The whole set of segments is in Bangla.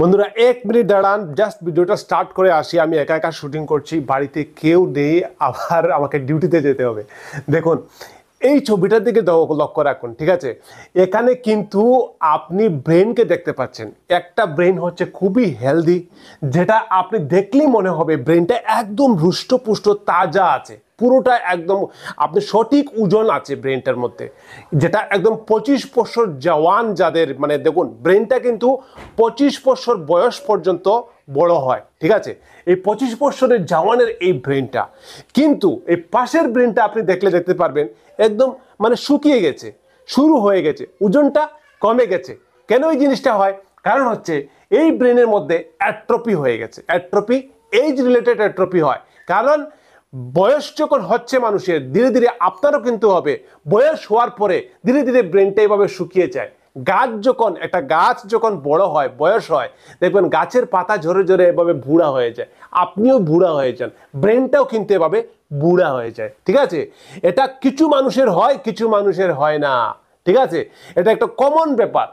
বন্ধুরা এক মিনিট দাঁড়ান জাস্ট ভিডিওটা স্টার্ট করে আসি আমি একা একা শুটিং করছি বাড়িতে কেউ নেই আবার আমাকে ডিউটিতে যেতে হবে দেখুন এই ছবিটার দিকে লক্ষ্য রাখুন ঠিক আছে এখানে কিন্তু আপনি ব্রেনকে দেখতে পাচ্ছেন একটা ব্রেন হচ্ছে খুবই হেলদি যেটা আপনি দেখলেই মনে হবে ব্রেনটা একদম হৃষ্টপুষ্ট তাজা আছে পুরোটা একদম আপনি সঠিক ওজন আছে ব্রেনটার মধ্যে যেটা একদম পঁচিশ বছর জওয়ান যাদের মানে দেখুন ব্রেনটা কিন্তু পঁচিশ বছর বয়স পর্যন্ত বড় হয় ঠিক আছে এই পঁচিশ বছরের জওয়ানের এই ব্রেনটা কিন্তু এই পাশের ব্রেনটা আপনি দেখলে দেখতে পারবেন একদম মানে শুকিয়ে গেছে শুরু হয়ে গেছে ওজনটা কমে গেছে কেন এই জিনিসটা হয় কারণ হচ্ছে এই ব্রেনের মধ্যে অ্যাট্রপি হয়ে গেছে অ্যাট্রপি এইজ রিলেটেড অ্যাট্রপি হয় কারণ বয়স যখন হচ্ছে মানুষের ধীরে ধীরে আপনারও কিন্তু হবে বয়স হওয়ার পরে ধীরে ধীরে ব্রেনটা এভাবে শুকিয়ে যায় গাছ যখন একটা গাছ যখন বড় হয় বয়স হয় দেখবেন গাছের পাতা ঝরে ঝরে এভাবে বুড়া হয়ে যায় আপনিও বুড়া হয়ে যান ব্রেনটাও কিন্তু এভাবে বুড়া হয়ে যায় ঠিক আছে এটা কিছু মানুষের হয় কিছু মানুষের হয় না ঠিক আছে এটা একটা কমন ব্যাপার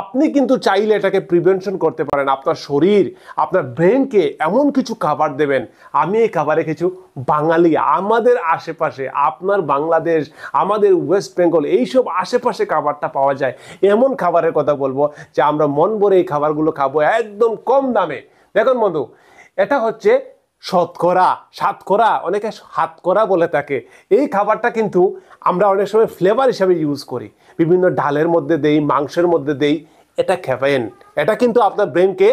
আপনি কিন্তু চাইলে এটাকে প্রিভেনশন করতে পারেন আপনার শরীর আপনার ব্রেনকে এমন কিছু খাবার দেবেন আমি এই খাবারে কিছু বাঙালি আমাদের আশেপাশে আপনার বাংলাদেশ আমাদের ওয়েস্ট বেঙ্গল এইসব আশেপাশে খাবারটা পাওয়া যায় এমন খাবারের কথা বলবো যে আমরা মন ভরে এই খাবারগুলো খাবো একদম কম দামে দেখুন বন্ধু এটা হচ্ছে শতকরা সাতকরা অনেকে হাতকরা বলে থাকে এই খাবারটা কিন্তু আমরা অনেক সময় ফ্লেভার হিসাবে ইউজ করি বিভিন্ন ডালের মধ্যে দেই মাংসের মধ্যে দেই এটা খেপেন এটা কিন্তু আপনার ব্রেনকে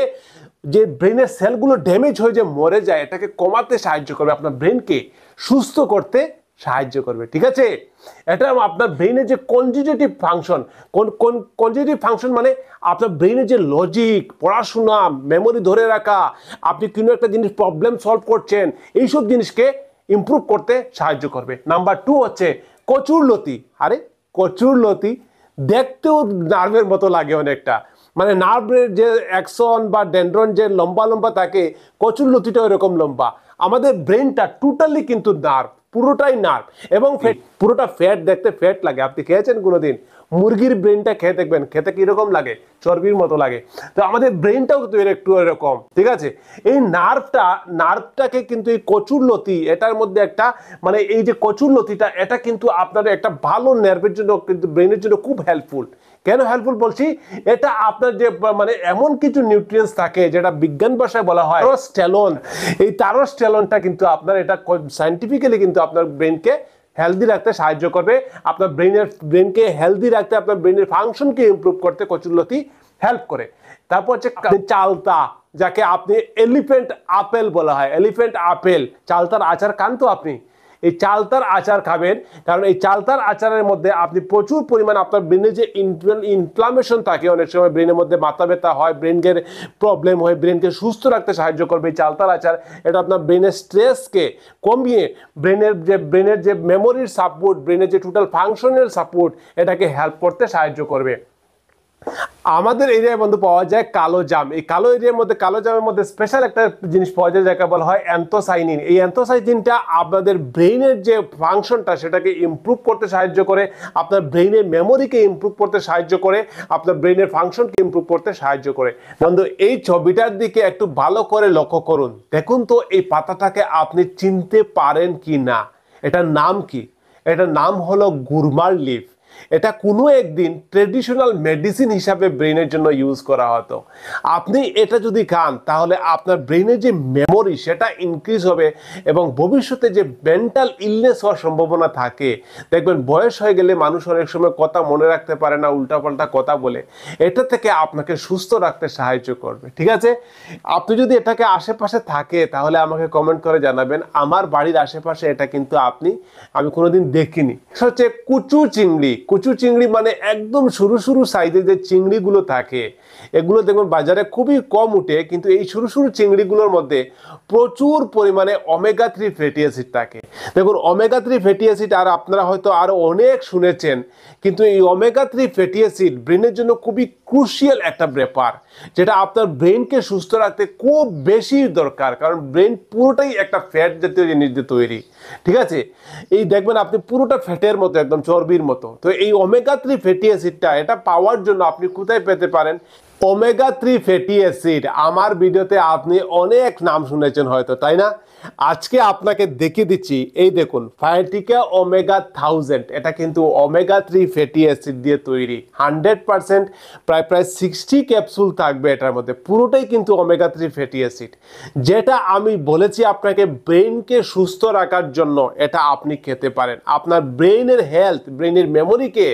যে ব্রেনের সেলগুলো ড্যামেজ হয়ে যে মরে যায় এটাকে কমাতে সাহায্য করবে আপনার ব্রেনকে সুস্থ করতে সাহায্য করবে ঠিক আছে এটা আপনার ব্রেইনের যে কনজিটিভ ফাংশন কোন কোন কনজিটিভ ফাংশন মানে আপনার ব্রেইনের যে লজিক পড়াশোনা মেমোরি ধরে রাখা আপনি কোনো একটা জিনিস প্রবলেম সলভ করছেন এইসব জিনিসকে ইম্প্রুভ করতে সাহায্য করবে নাম্বার টু হচ্ছে কচুরলতি আরে কচুরলতি দেখতেও নার্ভের মতো লাগে অনেকটা মানে নার্ভের যে অ্যাকশন বা ডেন্ড্রন যে লম্বা লম্বা থাকে কচুরলতিটা ওইরকম লম্বা আমাদের ব্রেনটা টোটালি কিন্তু নার্ভ পুরোটাই নার্ভ এবং ফ্যাট পুরোটা ফ্যাট দেখতে ফ্যাট লাগে আপনি খেয়েছেন কোনোদিন মুরগির ব্রেনটা খেয়ে দেখবেন খেতে কীরকম লাগে চর্বির মতো লাগে তো আমাদের ব্রেনটাও কিন্তু একটু এরকম ঠিক আছে এই নার্ভটা নার্ভটাকে কিন্তু এই কচুর লতি এটার মধ্যে একটা মানে এই যে কচুর লতিটা এটা কিন্তু আপনার একটা ভালো নার্ভের জন্য কিন্তু ব্রেনের জন্য খুব হেল্পফুল কেন হেল্পফুল বলছি এটা আপনার যে মানে এমন কিছু নিউট্রিয়েন্টস থাকে যেটা বিজ্ঞান ভাষায় বলা হয় স্টেলন এই তারো স্টেলনটা কিন্তু আপনার এটা সাইন্টিফিক্যালি কিন্তু আপনার ব্রেনকে হেলদি রাখতে সাহায্য করবে আপনার ব্রেনের ব্রেনকে হেলদি রাখতে আপনার ব্রেনের ফাংশনকে ইম্প্রুভ করতে কচুরলতি হেল্প করে তারপর হচ্ছে চালতা যাকে আপনি এলিফেন্ট আপেল বলা হয় এলিফেন্ট আপেল চালতার আচার কান তো আপনি এই চালতার আচার খাবেন কারণ এই চালতার আচারের মধ্যে আপনি প্রচুর পরিমাণ আপনার ব্রেনে যে ইনফ্লামেশন থাকে অনেক সময় ব্রেনের মধ্যে মাথা ব্যথা হয় ব্রেনকে প্রবলেম হয় ব্রেনকে সুস্থ রাখতে সাহায্য করবে এই চালতার আচার এটা আপনার ব্রেনের স্ট্রেসকে কমিয়ে ব্রেনের যে ব্রেনের যে মেমোরির সাপোর্ট ব্রেনের যে টোটাল ফাংশনের সাপোর্ট এটাকে হেল্প করতে সাহায্য করবে আমাদের এরিয়ার বন্ধু পাওয়া যায় কালো জাম এই কালো এরিয়ার মধ্যে কালো জামের মধ্যে স্পেশাল একটা জিনিস পাওয়া যায় যাকে বলা হয় অ্যান্থোসাইনিন এই অ্যান্থোসাইনিনটা আপনাদের ব্রেইনের যে ফাংশনটা সেটাকে ইম্প্রুভ করতে সাহায্য করে আপনার ব্রেইনের মেমোরিকে ইম্প্রুভ করতে সাহায্য করে আপনার ব্রেইনের ফাংশনকে ইম্প্রুভ করতে সাহায্য করে বন্ধু এই ছবিটার দিকে একটু ভালো করে লক্ষ্য করুন দেখুন তো এই পাতাটাকে আপনি চিনতে পারেন কি না এটার নাম কি এটার নাম হলো গুরমার লিফ এটা কোনো একদিন ট্রেডিশনাল মেডিসিন হিসাবে ব্রেনের জন্য ইউজ করা হতো আপনি এটা যদি খান তাহলে আপনার ব্রেনের যে মেমোরি সেটা ইনক্রিজ হবে এবং ভবিষ্যতে যে মেন্টাল ইলনেস হওয়ার সম্ভাবনা থাকে দেখবেন বয়স হয়ে গেলে মানুষ অনেক সময় কথা মনে রাখতে পারে না উল্টাপাল্টা কথা বলে এটা থেকে আপনাকে সুস্থ রাখতে সাহায্য করবে ঠিক আছে আপনি যদি এটাকে আশেপাশে থাকে তাহলে আমাকে কমেন্ট করে জানাবেন আমার বাড়ির আশেপাশে এটা কিন্তু আপনি আমি কোনোদিন দেখিনি হচ্ছে কুচু চিংড়ি কুচু চিংড়ি মানে একদম সরু সরু সাইজের যে চিংড়িগুলো থাকে এগুলো দেখবেন বাজারে খুবই কম উঠে কিন্তু এই সরু সরু চিংড়িগুলোর মধ্যে প্রচুর পরিমাণে অমেগা থ্রি ফ্যাটি অ্যাসিড থাকে দেখুন অমেগা থ্রি ফ্যাটি অ্যাসিড আর আপনারা হয়তো আরও অনেক শুনেছেন কিন্তু এই অমেগা থ্রি ফ্যাটি অ্যাসিড ব্রেনের জন্য খুবই ক্রুশিয়াল একটা ব্যাপার যেটা আপনার ব্রেনকে সুস্থ রাখতে খুব বেশি দরকার কারণ ব্রেন পুরোটাই একটা ফ্যাট জাতীয় জিনিস দিয়ে তৈরি ঠিক আছে এই দেখবেন আপনি পুরোটা ফ্যাটের মতো একদম চর্বির মতো তো এই ওমেগা থ্রি ফ্যাটি অ্যাসিডটা এটা পাওয়ার জন্য আপনি কোথায় পেতে পারেন ওমেগা থ্রি ফ্যাটি অ্যাসিড আমার ভিডিওতে আপনি অনেক নাম শুনেছেন হয়তো তাই না আজকে আপনাকে দেখিয়ে দিচ্ছি এই দেখুন ফায়াটিকা ওমেগা থাউজেন্ড এটা কিন্তু ওমেগা থ্রি ফ্যাটি অ্যাসিড দিয়ে তৈরি হান্ড্রেড পারসেন্ট প্রায় প্রায় সিক্সটি ক্যাপসুল থাকবে এটার মধ্যে পুরোটাই কিন্তু ওমেগা থ্রি ফ্যাটি অ্যাসিড যেটা আমি বলেছি আপনাকে ব্রেনকে সুস্থ রাখার জন্য এটা আপনি খেতে পারেন আপনার ব্রেনের হেলথ ব্রেনের মেমোরিকে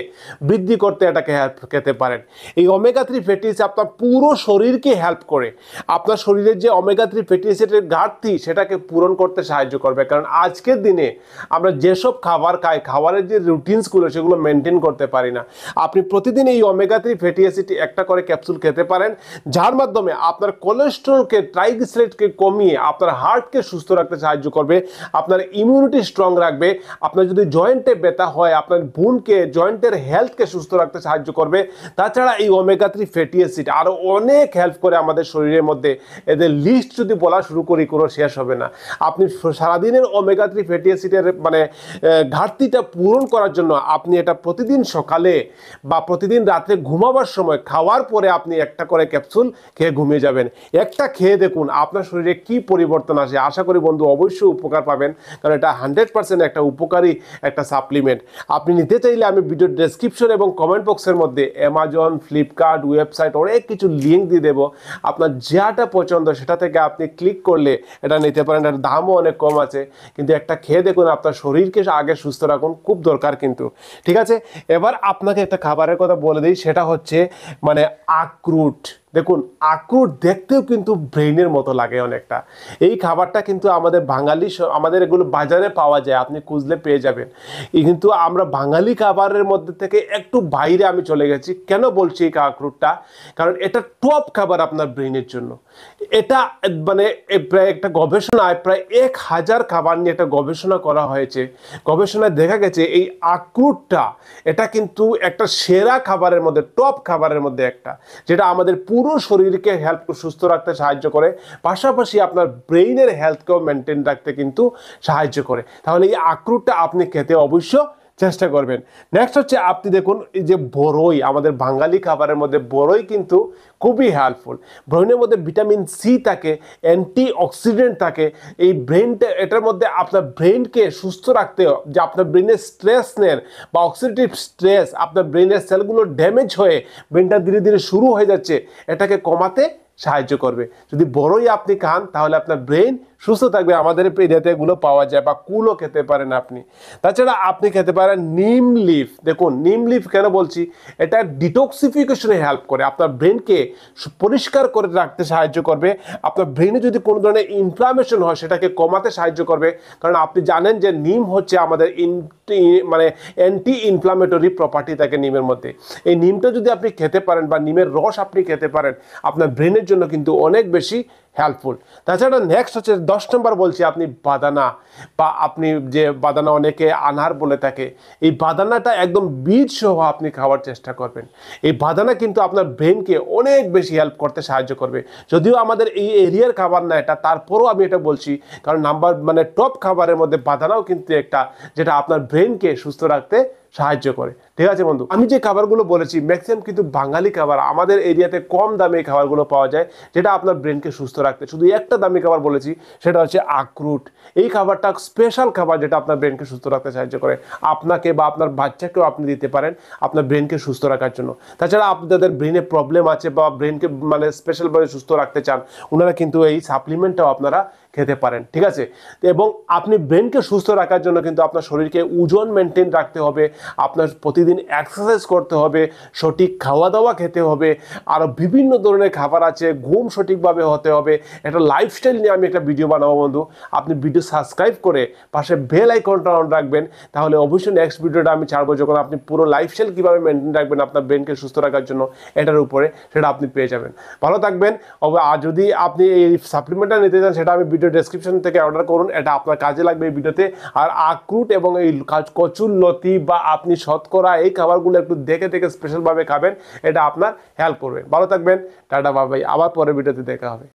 বৃদ্ধি করতে এটাকে হেল্প খেতে পারেন এই ওমেগা থ্রি ফ্যাটি অ্যাসিড আপনার পুরো শরীরকে হেল্প করে আপনার শরীরের যে ওমেগা থ্রি ফ্যাটি অ্যাসিডের ঘাটতি সেটাকে পূরণ করতে সাহায্য করবে কারণ আজকের দিনে আমরা যেসব খাবার খাই খাবারের যে রুটিনসগুলো সেগুলো মেনটেন করতে পারি না আপনি প্রতিদিন এই অমেগা থ্রি ফ্যাটি অ্যাসিড একটা করে ক্যাপসুল খেতে পারেন যার মাধ্যমে আপনার কোলেস্ট্রলকে ট্রাইগ্লিসারাইডকে কমিয়ে আপনার হার্টকে সুস্থ রাখতে সাহায্য করবে আপনার ইমিউনিটি স্ট্রং রাখবে আপনার যদি জয়েন্টে ব্যথা হয় আপনার বোনকে জয়েন্টের হেলথকে সুস্থ রাখতে সাহায্য করবে তাছাড়া এই অমেগা থ্রি ফ্যাটি অ্যাসিড আরও অনেক হেল্প করে আমাদের শরীরের মধ্যে এদের লিস্ট যদি বলা শুরু করি কোনো শেষ হবে না আপনি সারাদিনের ওমেগা থ্রি ফ্যাটি অ্যাসিডের মানে ঘাটতিটা পূরণ করার জন্য আপনি এটা প্রতিদিন সকালে বা প্রতিদিন রাতে ঘুমাবার সময় খাওয়ার পরে আপনি একটা করে ক্যাপসুল খেয়ে ঘুমিয়ে যাবেন একটা খেয়ে দেখুন আপনার শরীরে কি পরিবর্তন আসে আশা করি বন্ধু অবশ্যই উপকার পাবেন কারণ এটা হান্ড্রেড পার্সেন্ট একটা উপকারী একটা সাপ্লিমেন্ট আপনি নিতে চাইলে আমি ভিডিও ডেসক্রিপশন এবং কমেন্ট বক্সের মধ্যে অ্যামাজন ফ্লিপকার্ট ওয়েবসাইট অনেক কিছু লিঙ্ক দিয়ে দেবো আপনার যাটা পছন্দ সেটা থেকে আপনি ক্লিক করলে এটা নিতে পারেন দামও অনেক কম আছে কিন্তু একটা খেয়ে দেখুন আপনার শরীরকে আগে সুস্থ রাখুন খুব দরকার কিন্তু ঠিক আছে এবার আপনাকে একটা খাবারের কথা বলে দিই সেটা হচ্ছে মানে আখরুট দেখুন আখরোট দেখতেও কিন্তু ব্রেনের মতো লাগে অনেকটা এই খাবারটা কিন্তু আমাদের বাঙালি আমাদের এগুলো বাজারে পাওয়া যায় আপনি খুঁজলে পেয়ে যাবেন কিন্তু আমরা বাঙালি খাবারের মধ্যে থেকে একটু বাইরে আমি চলে গেছি কেন বলছি এই আখরোটটা কারণ এটা টপ খাবার আপনার ব্রেনের জন্য এটা মানে প্রায় একটা গবেষণায় প্রায় এক হাজার খাবার নিয়ে একটা গবেষণা করা হয়েছে গবেষণায় দেখা গেছে এই আখরোটটা এটা কিন্তু একটা সেরা খাবারের মধ্যে টপ খাবারের মধ্যে একটা যেটা আমাদের পুরো পুরো শরীরকে হেল্প সুস্থ রাখতে সাহায্য করে পাশাপাশি আপনার ব্রেইনের হেলথকেও মেনটেন রাখতে কিন্তু সাহায্য করে তাহলে এই আখরোটটা আপনি খেতে অবশ্য চেষ্টা করবেন নেক্সট হচ্ছে আপনি দেখুন এই যে বরই আমাদের বাঙালি খাবারের মধ্যে বরই কিন্তু খুবই হেল্পফুল ব্রেনের মধ্যে ভিটামিন সি থাকে অ্যান্টি অক্সিডেন্ট থাকে এই ব্রেনটা এটার মধ্যে আপনার ব্রেনকে সুস্থ রাখতে যে আপনার ব্রেনের স্ট্রেস নেন বা অক্সিডেটিভ স্ট্রেস আপনার ব্রেনের সেলগুলো ড্যামেজ হয়ে ব্রেনটা ধীরে ধীরে শুরু হয়ে যাচ্ছে এটাকে কমাতে সাহায্য করবে যদি বড়ই আপনি খান তাহলে আপনার ব্রেন সুস্থ থাকবে আমাদের এরিয়াতে এগুলো পাওয়া যায় বা কুলও খেতে পারেন আপনি তাছাড়া আপনি খেতে পারেন নিম লিফ দেখুন নিম লিফ কেন বলছি এটা ডিটক্সিফিকেশনে হেল্প করে আপনার ব্রেনকে পরিষ্কার করে রাখতে সাহায্য করবে আপনার ব্রেনে যদি কোনো ধরনের ইনফ্লামেশন হয় সেটাকে কমাতে সাহায্য করবে কারণ আপনি জানেন যে নিম হচ্ছে আমাদের ইন মানে অ্যান্টি ইনফ্লামেটরি প্রপার্টি থাকে নিমের মধ্যে এই নিমটা যদি আপনি খেতে পারেন বা নিমের রস আপনি খেতে পারেন আপনার ব্রেনের জন্য কিন্তু অনেক বেশি হেল্পফুল তাছাড়া নেক্সট হচ্ছে দশ নম্বর বলছি আপনি বাদানা বা আপনি যে বাদানা অনেকে আনার বলে থাকে এই বাদানাটা একদম বীজ সহ আপনি খাওয়ার চেষ্টা করবেন এই বাদানা কিন্তু আপনার ব্রেনকে অনেক বেশি হেল্প করতে সাহায্য করবে যদিও আমাদের এই এরিয়ার খাবার না এটা তারপরও আমি এটা বলছি কারণ নাম্বার মানে টপ খাবারের মধ্যে বাদানাও কিন্তু একটা যেটা আপনার ব্রেনকে সুস্থ রাখতে সাহায্য করে ঠিক আছে বন্ধু আমি যে খাবারগুলো বলেছি ম্যাক্সিমাম কিন্তু বাঙালি খাবার আমাদের এরিয়াতে কম দামে খাবারগুলো পাওয়া যায় যেটা আপনার ব্রেনকে সুস্থ রাখতে শুধু একটা দামি খাবার বলেছি সেটা হচ্ছে আখরুট এই খাবারটা স্পেশাল খাবার যেটা আপনার ব্রেনকে সুস্থ রাখতে সাহায্য করে আপনাকে বা আপনার বাচ্চাকেও আপনি দিতে পারেন আপনার ব্রেনকে সুস্থ রাখার জন্য তাছাড়া আপনাদের ব্রেনে প্রবলেম আছে বা ব্রেনকে মানে স্পেশালভাবে সুস্থ রাখতে চান ওনারা কিন্তু এই সাপ্লিমেন্টটাও আপনারা খেতে পারেন ঠিক আছে এবং আপনি ব্রেনকে সুস্থ রাখার জন্য কিন্তু আপনার শরীরকে ওজন মেনটেন রাখতে হবে আপনার প্রতিদিন এক্সারসাইজ করতে হবে সঠিক খাওয়া দাওয়া খেতে হবে আরও বিভিন্ন ধরনের খাবার আছে ঘুম সঠিকভাবে হতে হবে একটা লাইফস্টাইল নিয়ে আমি একটা ভিডিও বানাবো বন্ধু আপনি ভিডিও সাবস্ক্রাইব করে পাশে বেল আইকনটা অন রাখবেন তাহলে অবশ্যই নেক্সট ভিডিওটা আমি ছাড়বো যখন আপনি পুরো লাইফস্টাইল কীভাবে মেনটেন রাখবেন আপনার ব্রেনকে সুস্থ রাখার জন্য এটার উপরে সেটা আপনি পেয়ে যাবেন ভালো থাকবেন আর যদি আপনি এই সাপ্লিমেন্টটা নিতে চান সেটা আমি ভিডিও ভিডিও ডেসক্রিপশন থেকে অর্ডার করুন এটা আপনার কাজে লাগবে এই ভিডিওতে আর আক্রুট এবং এই কচুর লতি বা আপনি শতকরা এই খাবারগুলো একটু দেখে দেখে স্পেশালভাবে খাবেন এটা আপনার হেল্প করবে ভালো থাকবেন টাটা বাবাই আবার পরের ভিডিওতে দেখা হবে